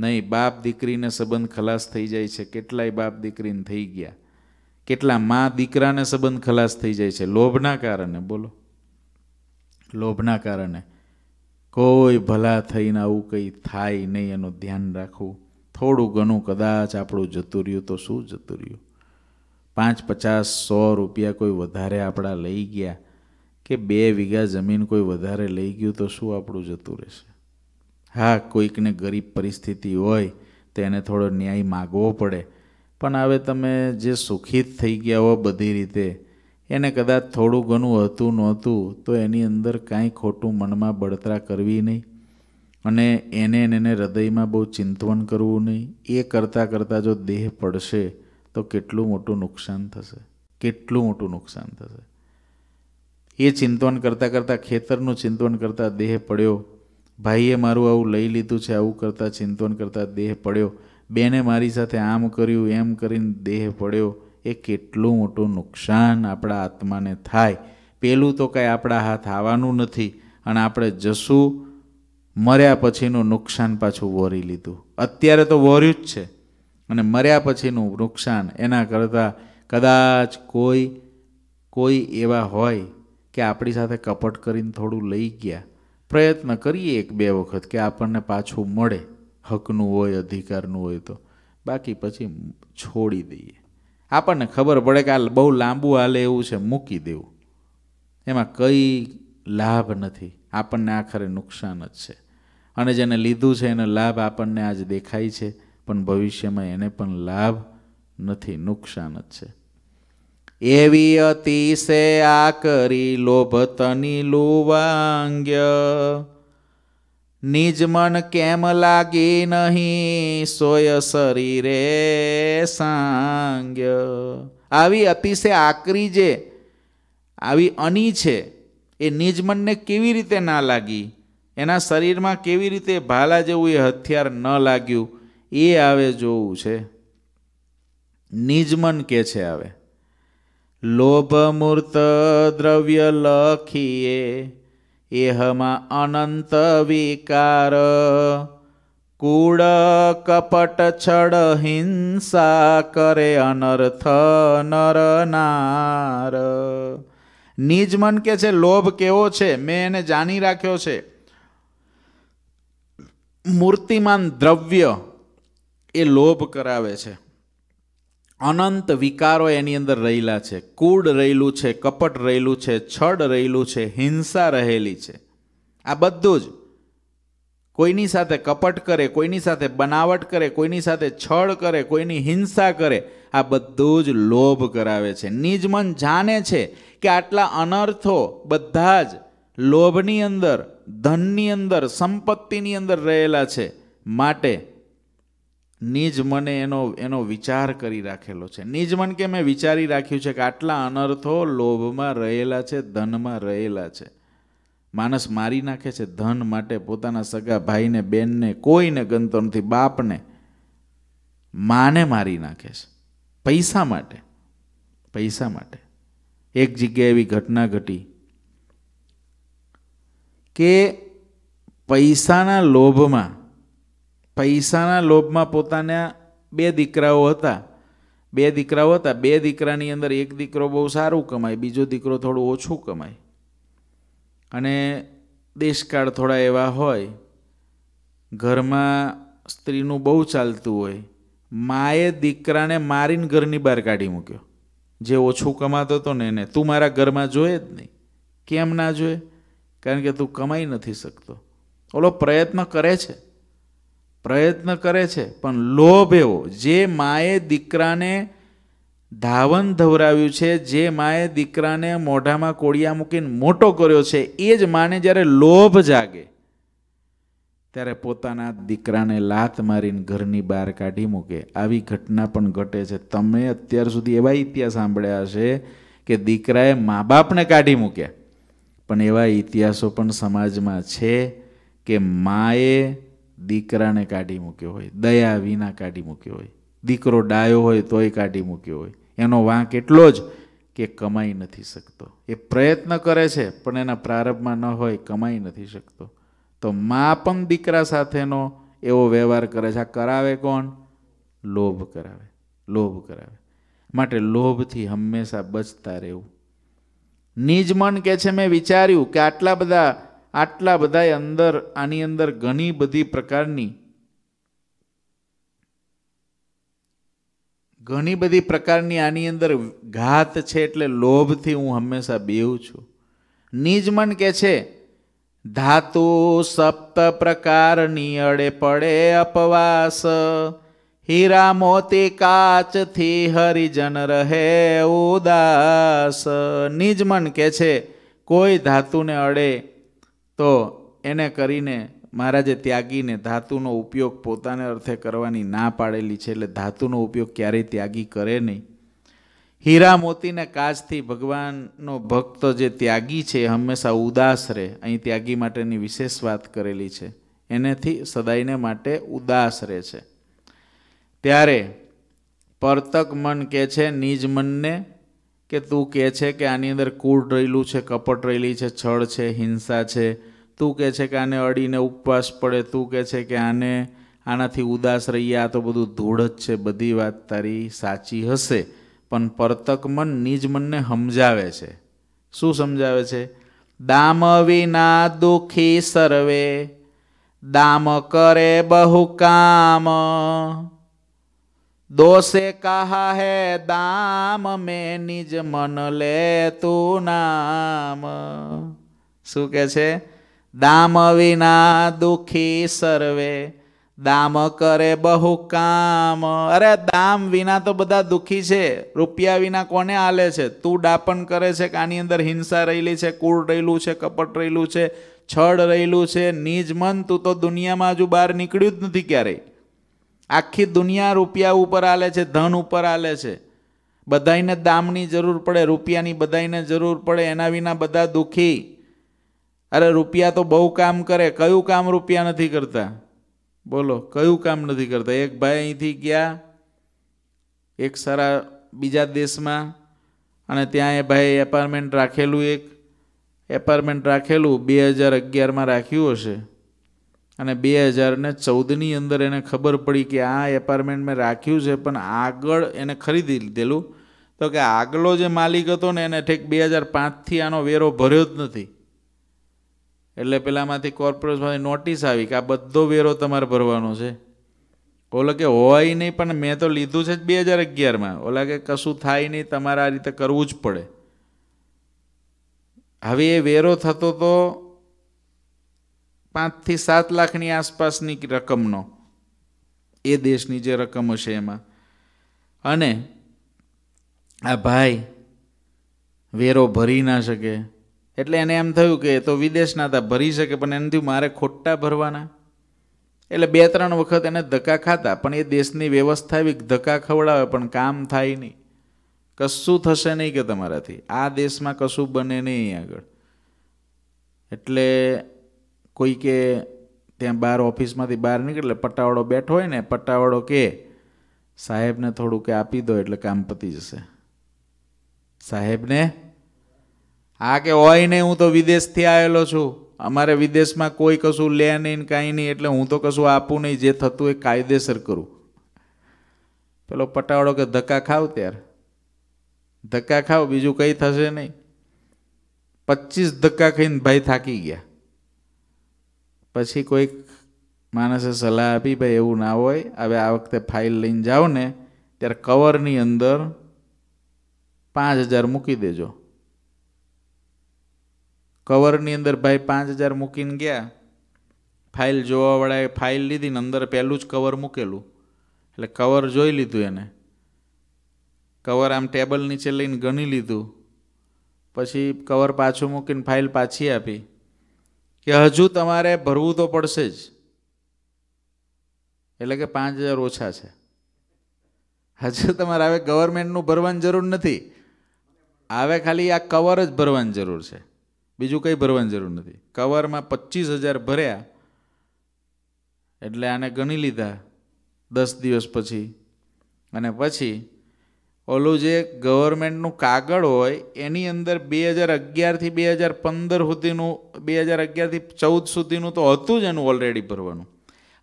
નહીં બાપ દીકરીને સંબંધ ખલાસ થઈ જાય છે કેટલાય બાપ દીકરીને થઈ ગયા કેટલા મા દીકરાને સંબંધ ખલાસ થઈ જાય છે લોભના કારણે બોલો લોભના કારણે કોઈ ભલા થઈને આવું કંઈ થાય નહીં એનું ધ્યાન રાખવું થોડું ઘણું કદાચ આપણું જતું રહ્યું તો શું જતું રહ્યું પાંચ પચાસ સો રૂપિયા કોઈ વધારે આપણા લઈ ગયા કે બે વીઘા જમીન કોઈ વધારે લઈ ગયું તો શું આપણું જતું રહેશે હા કોઈકને ગરીબ પરિસ્થિતિ હોય તો એને થોડો ન્યાય માગવો પડે પણ હવે તમે જે સુખિત થઈ ગયા હો બધી રીતે એને કદાચ થોડું ઘણું હતું નહોતું તો એની અંદર કાંઈ ખોટું મનમાં બળતરા કરવી નહીં અને એને એને હૃદયમાં બહુ ચિંતવન કરવું નહીં એ કરતાં કરતાં જો દેહ પડશે તો કેટલું મોટું નુકસાન થશે કેટલું મોટું નુકસાન થશે એ ચિંતવન કરતાં કરતાં ખેતરનું ચિંતવન કરતાં દેહ પડ્યો ભાઈએ મારું આવું લઈ લીધું છે આવું કરતાં ચિંતવન કરતાં દેહ પડ્યો બેને મારી સાથે આમ કર્યું એમ કરીને દેહ પડ્યો એ કેટલું મોટું નુકસાન આપણા આત્માને થાય પેલું તો કાંઈ આપણા હાથ આવવાનું નથી અને આપણે જશું મર્યા પછીનું નુકસાન પાછું વોરી લીધું અત્યારે તો વોર્યું જ છે અને મર્યા પછીનું નુકસાન એના કરતાં કદાચ કોઈ કોઈ એવા હોય કે આપણી સાથે કપટ કરીને થોડું લઈ ગયા પ્રયત્ન કરીએ એક બે વખત કે આપણને પાછું મળે હકનું હોય અધિકારનું હોય તો બાકી પછી છોડી દઈએ આપણને ખબર પડે કે આ બહુ લાંબુ હાલે એવું છે મૂકી દેવું એમાં કંઈ લાભ નથી આપણને આખરે નુકસાન જ છે અને જેને લીધું છે એનો લાભ આપણને આજ દેખાય છે પણ ભવિષ્યમાં એને પણ લાભ નથી નુકસાન જ છે એવી અતિશે આ કરી લોભતની લુવાંગ્ય નિજ મન કેમ લાગી નહીં સોય શરીરે સાંગ્ય આવી અતિશય આકરી જે આવી અની છે એ નિજ મનને કેવી રીતે ના લાગી એના શરીરમાં કેવી રીતે ભાલા જેવું એ હથિયાર ન લાગ્યું એ આવે જોવું છે નિજમન કે છે આવે લોભ મૂર્ત દ્રવ્ય લખીએ એહમાં અનંત વિકાર કૂડ કપટ છળ હિંસા કરે અનર્થ નરનાર નિજ મન કે છે લોભ કેવો છે મેં એને જાણી રાખ્યો છે મૂર્તિમાન દ્રવ્ય એ લોભ કરાવે છે અનંત વિકારો એની અંદર રહેલા છે કૂડ રહેલું છે કપટ રહેલું છે છડ રહેલું છે હિંસા રહેલી છે આ બધું જ કોઈની સાથે કપટ કરે કોઈની સાથે બનાવટ કરે કોઈની સાથે છળ કરે કોઈની હિંસા કરે આ બધું જ લોભ કરાવે છે નિજમન જાણે છે કે આટલા અનર્થો બધા જ લોભની અંદર ધનની અંદર સંપત્તિની અંદર રહેલા છે માટે નિજ મને એનો એનો વિચાર કરી રાખેલો છે નિજ મન કે મેં વિચારી રાખ્યું છે કે આટલા અનર્થો લોભમાં રહેલા છે ધનમાં રહેલા છે માણસ મારી નાખે છે ધન માટે પોતાના સગા ભાઈને બેનને કોઈને ગમતો નથી બાપને માને મારી નાખે છે પૈસા માટે પૈસા માટે એક જગ્યાએ એવી ઘટના ઘટી કે પૈસાના લોભમાં પૈસાના લોભમાં પોતાના બે દીકરાઓ હતા બે દીકરાઓ હતા બે દીકરાની અંદર એક દીકરો બહુ સારું કમાય બીજો દીકરો થોડું ઓછું કમાય અને દેશકાળ થોડા એવા હોય ઘરમાં સ્ત્રીનું બહુ ચાલતું હોય માએ દીકરાને મારીને ઘરની બહાર કાઢી મૂક્યો જે ઓછું કમાતો હતો ને એને તું મારા ઘરમાં જોઈએ જ નહીં કેમ ના જોઈએ કારણ કે તું કમાઈ નથી શકતો ઓલો પ્રયત્ન કરે છે પ્રયત્ન કરે છે પણ લોભ એવો જે માએ દીકરાને ધાવન ધવરાવ્યું છે જે માએ દીકરાને મોઢામાં કોળિયા મૂકીને મોટો કર્યો છે એ જ માને જ્યારે લોભ જાગે ત્યારે પોતાના દીકરાને લાત મારીને ઘરની બહાર કાઢી મૂકે આવી ઘટના પણ ઘટે છે તમે અત્યાર સુધી એવા ઇતિહાસ સાંભળ્યા હશે કે દીકરાએ મા બાપને કાઢી મૂક્યા પણ એવા ઇતિહાસો પણ સમાજમાં છે કે માએ દીકરાને કાઢી મૂક્યો હોય દયા વિના કાઢી મૂક્યો હોય દીકરો ડાયો હોય તોય કાઢી મૂક્યો હોય એનો વાંક એટલો જ કે કમાઈ નથી શકતો એ પ્રયત્ન કરે છે પણ એના પ્રારંભમાં ન હોય કમાઈ નથી શકતો તો મા પણ દીકરા સાથેનો એવો વ્યવહાર કરે છે આ કરાવે કોણ લોભ કરાવે લોભ કરાવે માટે લોભથી હંમેશા બચતા રહેવું નિજ મન કે છે મેં વિચાર્યું કે આટલા બધા આટલા બધા અંદર આની અંદર ઘણી બધી પ્રકારની ઘણી બધી પ્રકારની આની અંદર ઘાત છે એટલે લોભથી હું હંમેશા બેવું છું નિજ મન કે છે ધાતુ સપ્ત પ્રકારની અડે પડે અપવાસ હીરા મોતી થી હરિજન રહે ઉદાસ નિજમન કે છે કોઈ ધાતુને અડે તો એને કરીને મહારાજે ત્યાગીને ધાતુનો ઉપયોગ પોતાને અર્થે કરવાની ના પાડેલી છે એટલે ધાતુનો ઉપયોગ ક્યારેય ત્યાગી કરે નહીં હીરા મોતીને કાચથી ભગવાનનો ભક્ત જે ત્યાગી છે હંમેશા ઉદાસ રહે અહીં ત્યાગી માટેની વિશેષ વાત કરેલી છે એનેથી સદાયને માટે ઉદાસ રહે છે ત્યારે પરતક મન કહે છે નિજ મનને કે તું કહે છે કે આની અંદર કૂડ રહેલું છે કપટ રહેલી છે છળ છે હિંસા છે તું કહે છે કે આને અડીને ઉપવાસ પડે તું કહે છે કે આને આનાથી ઉદાસ રહ્યા તો બધું ધૂળ જ છે બધી વાત તારી સાચી હશે પણ પરતક મન નિજ મનને સમજાવે છે શું સમજાવે છે દામ વિના દુખી સર્વે દામ કરે બહુ કામ દોષે कहा है દામ में નિજ મન લે તું નામ શું કે છે દામ વિના દુખી સર્વે દામ કરે બહુ કામ અરે દામ વિના તો બધા દુખી છે રૂપિયા વિના કોને આલે છે તું ડાપણ કરે છે કે આની અંદર હિંસા રહેલી છે કુળ રહેલું છે કપટ રહેલું છે છળ રહેલું છે નિજ મન તું તો દુનિયામાં હજુ બહાર નીકળ્યું જ નથી ક્યારેય આખી દુનિયા રૂપિયા ઉપર આલે છે ધન ઉપર આલે છે બધાઈને દામની જરૂર પડે રૂપિયાની બધાઈને જરૂર પડે એના વિના બધા દુઃખી અરે રૂપિયા તો બહુ કામ કરે કયું કામ રૂપિયા નથી કરતા બોલો કયું કામ નથી કરતા એક ભાઈ અહીંથી ગયા એક સારા બીજા દેશમાં અને ત્યાં એ ભાઈ એપાર્ટમેન્ટ રાખેલું એક એપાર્ટમેન્ટ રાખેલું બે હજાર અગિયારમાં રાખ્યું હશે અને બે હજારને ચૌદની અંદર એને ખબર પડી કે આ એપાર્ટમેન્ટ મેં રાખ્યું છે પણ આગળ એને ખરીદી લીધેલું તો કે આગલો જે માલિક હતો ને એને ઠેક બે હજાર પાંચથી આનો વેરો ભર્યો જ નથી એટલે પેલામાંથી કોર્પોરેશનમાંથી નોટિસ આવી કે આ બધો વેરો તમારે ભરવાનો છે ઓલો કે હોય નહીં પણ મેં તો લીધું છે જ બે હજાર અગિયારમાં ઓલા કે કશું થાય નહીં તમારે આ રીતે કરવું જ પડે હવે એ વેરો થતો તો પાંચથી સાત લાખની આસપાસની રકમનો એ દેશની જે રકમ હશે એમાં અને આ ભાઈ વેરો ભરી ના શકે એટલે એને એમ થયું કે તો વિદેશના હતા ભરી શકે પણ એને થયું મારે ખોટા ભરવાના એટલે બે ત્રણ વખત એને ધક્કા ખાતા પણ એ દેશની વ્યવસ્થા એવી ધક્કા ખવડાવે પણ કામ થાય નહીં કશું થશે નહીં કે તમારાથી આ દેશમાં કશું બને નહીં આગળ એટલે કોઈ કે ત્યાં બહાર ઓફિસમાંથી બહાર નીકળે પટ્ટાવાળો બેઠો હોય ને પટ્ટાવાળો કે સાહેબને થોડું કે આપી દો એટલે કામ પતી જશે સાહેબને આ કે હોય નહીં હું તો વિદેશથી આવેલો છું અમારે વિદેશમાં કોઈ કશું લે નહીં કાંઈ નહીં એટલે હું તો કશું આપું નહીં જે થતું એ કાયદેસર કરું પેલો પટાવાળો કે ધક્કા ખાવ ત્યારે ધક્કા ખાવ બીજું કંઈ થશે નહીં પચીસ ધક્કા ખાઈને ભાઈ થાકી ગયા પછી કોઈક માણસે સલાહ આપી ભાઈ એવું ના હોય હવે આ વખતે ફાઇલ લઈને જાઓ ને ત્યારે કવરની અંદર પાંચ હજાર મૂકી દેજો કવરની અંદર ભાઈ પાંચ હજાર મૂકીને ગયા ફાઇલ જોવાવાળાએ ફાઇલ લીધી ને અંદર પહેલું જ કવર મૂકેલું એટલે કવર જોઈ લીધું એને કવર આમ ટેબલ નીચે લઈને ગણી લીધું પછી કવર પાછું મૂકીને ફાઇલ પાછી આપી કે હજુ તમારે ભરવું તો પડશે જ એટલે કે પાંચ હજાર ઓછા છે હજુ તમારે હવે ગવર્મેન્ટનું ભરવાની જરૂર નથી હવે ખાલી આ કવર જ ભરવાની જરૂર છે બીજું કંઈ ભરવાની જરૂર નથી કવરમાં પચીસ હજાર ભર્યા એટલે આને ગણી લીધા દસ દિવસ પછી અને પછી ઓલું જે ગવર્મેન્ટનું કાગળ હોય એની અંદર બે હજાર અગિયારથી બે હજાર પંદર સુધીનું બે હજાર અગિયારથી ચૌદ સુધીનું તો હતું જ એનું ઓલરેડી ભરવાનું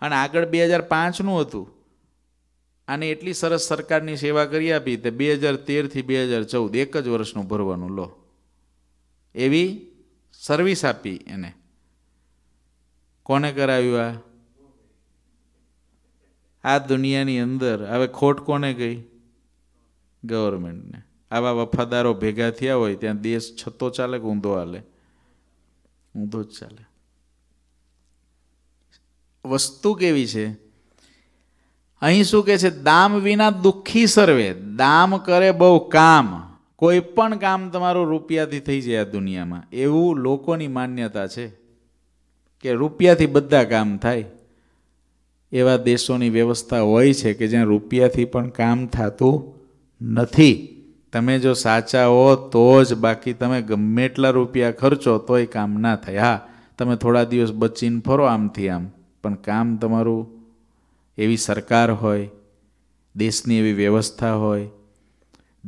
અને આગળ બે હજાર પાંચનું હતું અને એટલી સરસ સરકારની સેવા કરી આપી તે બે હજાર તેરથી બે હજાર ચૌદ એક જ વર્ષનું ભરવાનું લો એવી સર્વિસ આપી એને કોને કરાવ્યું આ આ દુનિયાની અંદર હવે ખોટ કોને ગઈ ગવર્મેન્ટને આવા વફાદારો ભેગા થયા હોય ત્યાં દેશ છતો ચાલે કે ઊંધો હાલે ઊંધો જ ચાલે વસ્તુ કેવી છે અહીં શું કે છે દામ વિના દુઃખી સર્વે દામ કરે બહુ કામ કોઈ પણ કામ તમારું રૂપિયાથી થઈ જાય આ દુનિયામાં એવું લોકોની માન્યતા છે કે રૂપિયાથી બધા કામ થાય એવા દેશોની વ્યવસ્થા હોય છે કે જ્યાં રૂપિયાથી પણ કામ થતું નથી તમે જો સાચા હો તો જ બાકી તમે ગમે એટલા રૂપિયા ખર્ચો તોય કામ ના થાય હા તમે થોડા દિવસ બચીને ફરો આમથી આમ પણ કામ તમારું એવી સરકાર હોય દેશની એવી વ્યવસ્થા હોય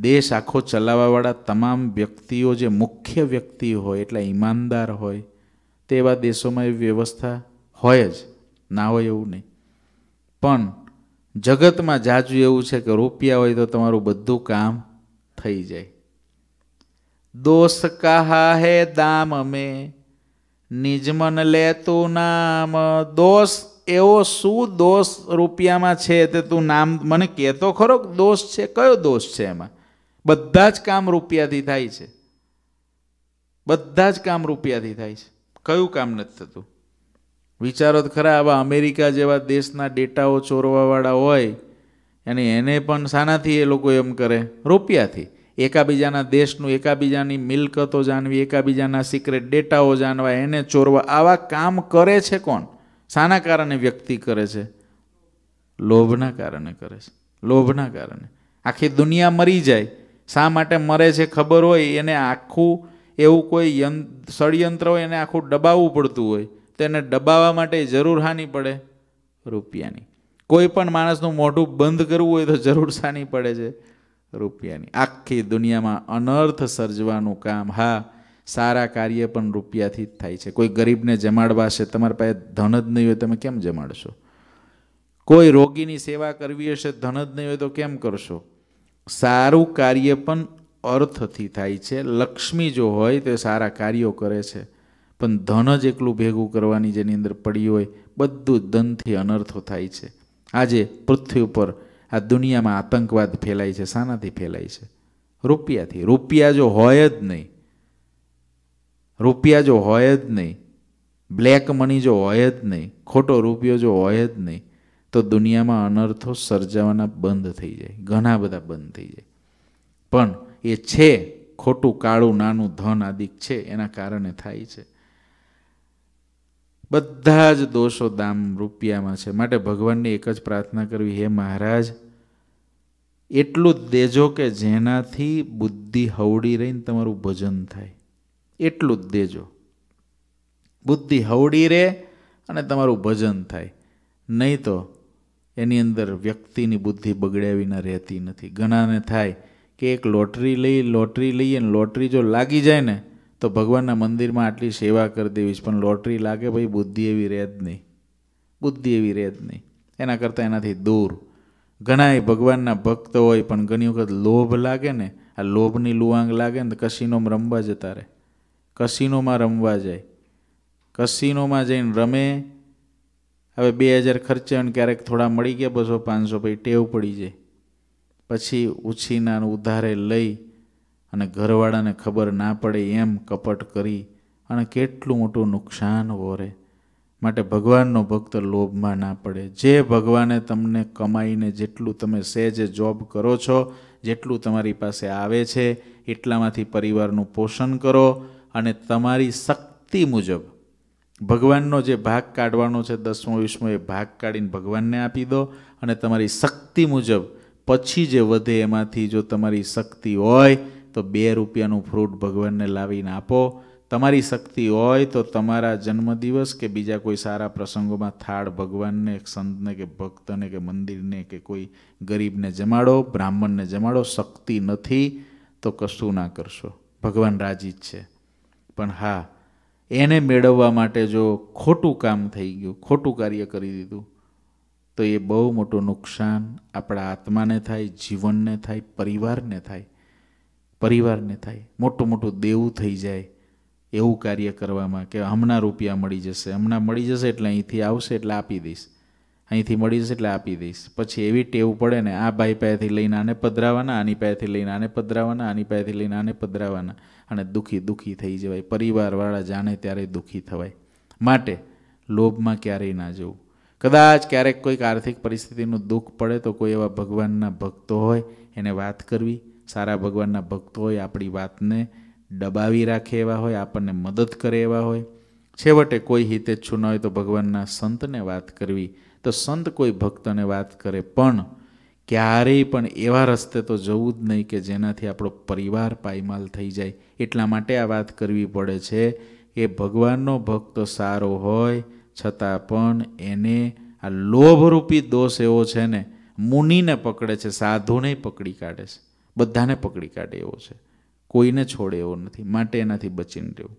દેશ આખો ચલાવવાવાળા તમામ વ્યક્તિઓ જે મુખ્ય વ્યક્તિ હોય એટલે ઈમાનદાર હોય તેવા દેશોમાં એવી વ્યવસ્થા હોય જ ના હોય એવું નહીં પણ જગતમાં જાજુ એવું છે કે રૂપિયા હોય તો તમારું બધું કામ થઈ જાય દોષ કહા હે દામ મે નિજમન લેતું નામ દોષ એવો શું દોષ રૂપિયામાં છે તે તું નામ મને કહેતો ખરો દોષ છે કયો દોષ છે એમાં બધા જ કામ રૂપિયાથી થાય છે બધા જ કામ રૂપિયાથી થાય છે કયું કામ નથી થતું વિચારો તો ખરા આવા અમેરિકા જેવા દેશના ડેટાઓ ચોરવાવાળા હોય અને એને પણ શાનાથી એ લોકો એમ કરે રૂપિયાથી એકાબીજાના દેશનું એકાબીજાની મિલકતો જાણવી એકાબીજાના સિક્રેટ ડેટાઓ જાણવા એને ચોરવા આવા કામ કરે છે કોણ શાના કારણે વ્યક્તિ કરે છે લોભના કારણે કરે છે લોભના કારણે આખી દુનિયા મરી જાય શા માટે મરે છે ખબર હોય એને આખું એવું કોઈ યં ષડયંત્ર હોય એને આખું દબાવવું પડતું હોય તેને દબાવવા માટે જરૂર હાની પડે રૂપિયાની કોઈ પણ માણસનું મોઢું બંધ કરવું હોય તો જરૂર સાની પડે છે રૂપિયાની આખી દુનિયામાં અનર્થ સર્જવાનું કામ હા સારા કાર્ય પણ રૂપિયાથી જ થાય છે કોઈ ગરીબને જમાડવા છે તમારી પાસે ધન જ નહીં હોય તમે કેમ જમાડશો કોઈ રોગીની સેવા કરવી હશે ધન જ નહીં હોય તો કેમ કરશો સારું કાર્ય પણ અર્થથી થાય છે લક્ષ્મી જો હોય તો સારા કાર્યો કરે છે પણ ધન જ એકલું ભેગું કરવાની જેની અંદર પડી હોય બધું ધનથી અનર્થો થાય છે આજે પૃથ્વી ઉપર આ દુનિયામાં આતંકવાદ ફેલાય છે શાનાથી ફેલાય છે રૂપિયાથી રૂપિયા જો હોય જ નહીં રૂપિયા જો હોય જ નહીં બ્લેક મની જો હોય જ નહીં ખોટો રૂપિયો જો હોય જ નહીં તો દુનિયામાં અનર્થો સર્જાવાના બંધ થઈ જાય ઘણા બધા બંધ થઈ જાય પણ એ છે ખોટું કાળું નાનું ધન આદિક છે એના કારણે થાય છે બધા જ દોષો દામ રૂપિયામાં છે માટે ભગવાનને એક જ પ્રાર્થના કરવી હે મહારાજ એટલું જ દેજો કે જેનાથી બુદ્ધિ હવડી રહીને તમારું ભજન થાય એટલું જ દેજો બુદ્ધિ હવડી રહે અને તમારું ભજન થાય નહીં તો એની અંદર વ્યક્તિની બુદ્ધિ બગડ્યા વિના રહેતી નથી ઘણાને થાય કે એક લોટરી લઈ લોટરી લઈએ ને લોટરી જો લાગી જાય ને તો ભગવાનના મંદિરમાં આટલી સેવા કરી દેવી છે પણ લોટરી લાગે ભાઈ બુદ્ધિ એવી રહે જ નહીં બુદ્ધિ એવી રહે જ નહીં એના કરતાં એનાથી દૂર ઘણાય ભગવાનના ભક્ત હોય પણ ઘણી વખત લોભ લાગે ને આ લોભની લુવાંગ લાગે ને કસીનોમાં રમવા જતા રહે કસીનોમાં રમવા જાય કસીનોમાં જઈને રમે હવે બે હજાર ખર્ચે અને ક્યારેક થોડા મળી ગયા બસો પાંચસો પછી ટેવ પડી જાય પછી ઉછીના ઉધારે લઈ અને ઘરવાળાને ખબર ના પડે એમ કપટ કરી અને કેટલું મોટું નુકસાન વોરે માટે ભગવાનનો ભક્ત લોભમાં ના પડે જે ભગવાને તમને કમાઈને જેટલું તમે સહેજે જોબ કરો છો જેટલું તમારી પાસે આવે છે એટલામાંથી પરિવારનું પોષણ કરો અને તમારી શક્તિ મુજબ ભગવાનનો જે ભાગ કાઢવાનો છે દસમો વીસમો એ ભાગ કાઢીને ભગવાનને આપી દો અને તમારી શક્તિ મુજબ પછી જે વધે એમાંથી જો તમારી શક્તિ હોય તો બે રૂપિયાનું ફ્રૂટ ભગવાનને લાવીને આપો તમારી શક્તિ હોય તો તમારા જન્મદિવસ કે બીજા કોઈ સારા પ્રસંગોમાં થાળ ભગવાનને સંતને કે ભક્તને કે મંદિરને કે કોઈ ગરીબને જમાડો બ્રાહ્મણને જમાડો શક્તિ નથી તો કશું ના કરશો ભગવાન રાજી જ છે પણ હા એને મેળવવા માટે જો ખોટું કામ થઈ ગયું ખોટું કાર્ય કરી દીધું તો એ બહુ મોટું નુકસાન આપણા આત્માને થાય જીવનને થાય પરિવારને થાય પરિવારને થાય મોટું મોટું દેવું થઈ જાય એવું કાર્ય કરવામાં કે હમણાં રૂપિયા મળી જશે હમણાં મળી જશે એટલે અહીંથી આવશે એટલે આપી દઈશ અહીંથી મળી જશે એટલે આપી દઈશ પછી એવી ટેવ પડે ને આ ભાઈ પાસેથી લઈને આને પધરાવાના આની પાસેથી લઈને આને પધરાવાના આની પાસેથી લઈને આને પધરાવાના અને દુઃખી દુઃખી થઈ જવાય પરિવારવાળા જાણે ત્યારે દુઃખી થવાય માટે લોભમાં ક્યારેય ના જવું કદાચ ક્યારેક કોઈક આર્થિક પરિસ્થિતિનું દુઃખ પડે તો કોઈ એવા ભગવાનના ભક્તો હોય એને વાત કરવી સારા ભગવાનના ભક્તો હોય આપણી વાતને દબાવી રાખે એવા હોય આપણને મદદ કરે એવા હોય છેવટે કોઈ હિતેચ્છુ ન હોય તો ભગવાનના સંતને વાત કરવી તો સંત કોઈ ભક્તને વાત કરે પણ ક્યારેય પણ એવા રસ્તે તો જવું જ નહીં કે જેનાથી આપણો પરિવાર પાયમાલ થઈ જાય એટલા માટે આ વાત કરવી પડે છે કે ભગવાનનો ભક્ત સારો હોય છતાં પણ એને આ લોભરૂપી દોષ એવો છે ને મુનિને પકડે છે સાધુને પકડી કાઢે છે બધાને પકડી કાઢે એવો છે કોઈને છોડે એવો નથી માટે એનાથી બચીને રહેવું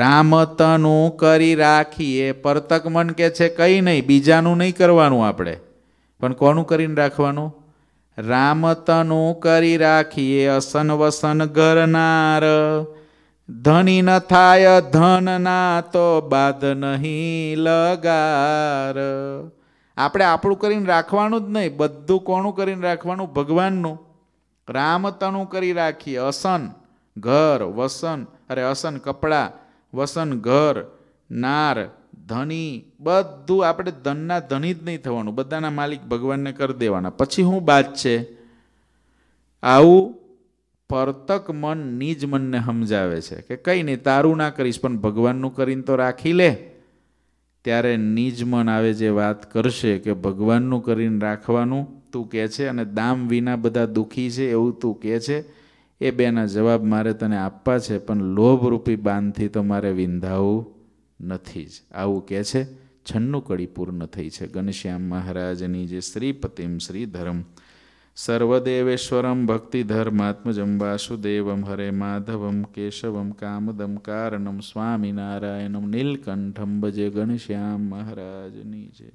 રામ તનું કરી રાખીએ પરતક મન કે છે કંઈ નહીં બીજાનું નહીં કરવાનું આપણે પણ કોનું કરીને રાખવાનું રામ તનું કરી રાખીએ અસન વસન ઘરનાર ધની ન થાય ધન ના તો બાદ નહીં લગાર આપણે આપણું કરીને રાખવાનું જ નહીં બધું કોનું કરીને રાખવાનું ભગવાનનું રામતણું કરી રાખી અસન ઘર વસન અરે અસન કપડાં વસન ઘર નાર ધની બધું આપણે ધનના ધની જ નહીં થવાનું બધાના માલિક ભગવાનને કરી દેવાના પછી હું બાદ છે આવું પરતક મન નિજ મનને સમજાવે છે કે કંઈ નહીં તારું ના કરીશ પણ ભગવાનનું કરીને તો રાખી લે ત્યારે નિજ મન આવે જે વાત કરશે કે ભગવાનનું કરીને રાખવાનું તું કહે છે અને દામ વિના બધા દુઃખી છે એવું તું કહે છે એ બેના જવાબ મારે તને આપવા છે પણ લોભરૂપી બાંધથી તો મારે વિંધાવું નથી જ આવું કહે છે છન્નું કડી પૂર્ણ થઈ છે ઘનશ્યામ મહારાજની જે શ્રીપતિમ શ્રી ધર્મ સર્વદેવેશ્વરમ ભક્તિ ધર્માત્મજમ વાસુદેવમ હરે માધવમ કેશવમ કામદમ કારણમ સ્વામિનારાયણમ નીલકંઠમ ભજે ગણશ્યામ મહારાજની જય